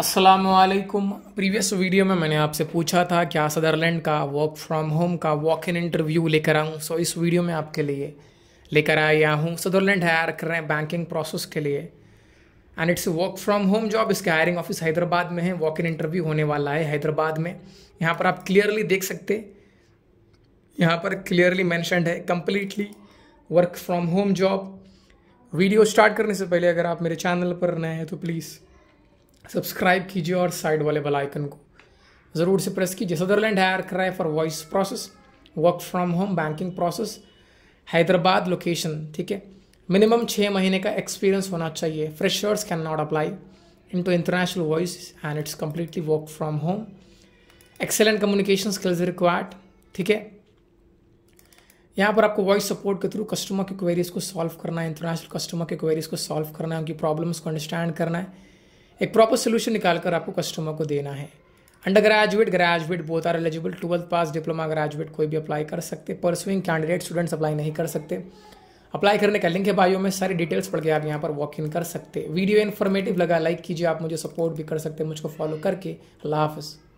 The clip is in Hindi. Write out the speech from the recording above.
असलकुम प्रीवियस वीडियो में मैंने आपसे पूछा था क्या सदरलैंड का वर्क फ्रॉम होम का वॉक इन इंटरव्यू लेकर आऊँ सो इस वीडियो में आपके लिए लेकर आया हूँ सदरलैंड हायर कर रहे हैं बैंकिंग प्रोसेस के लिए and its work from home job इसके हायरिंग ऑफिस हैदराबाद में है वॉक इन इंटरव्यू होने वाला है हैदराबाद में यहाँ पर आप क्लियरली देख सकते यहाँ पर क्लियरली मैंशनड है completely work from home job video start करने से पहले अगर आप मेरे चैनल पर नए हैं तो प्लीज़ सब्सक्राइब कीजिए और साइड वाले बेल आइकन को ज़रूर से प्रेस कीजिए सदरलैंड हायर कराए for voice process work from home banking process Hyderabad location ठीक है मिनिमम छः महीने का एक्सपीरियंस होना चाहिए freshers can not apply in to international voice and it's completely work from home excellent communication skills required ठीक है यहाँ पर आपको वॉइस सपोर्ट के थ्रू कस्टमर की क्वेरीज को सॉल्व करना है इंटरनेशनल कस्टमर के क्वेरीज को सॉल्व करना है उनकी प्रॉब्लम्स को अंडरस्टैंड करना है एक प्रॉपर सोल्यूशन निकाल कर आपको कस्टमर को देना है under graduate graduate both are eligible twelfth pass diploma graduate कोई भी अप्लाई कर सकते परसुइंग कैंडिडेट स्टूडेंट्स अप्लाई नहीं कर सकते अप्लाई करने का लिंक है बायो में सारी डिटेल्स पढ़ के आप यहाँ पर वॉक इन कर सकते वीडियो इन्फॉर्मेटिव लगा लाइक कीजिए आप मुझे सपोर्ट भी कर सकते मुझको फॉलो करके अल्लाह हाफिज़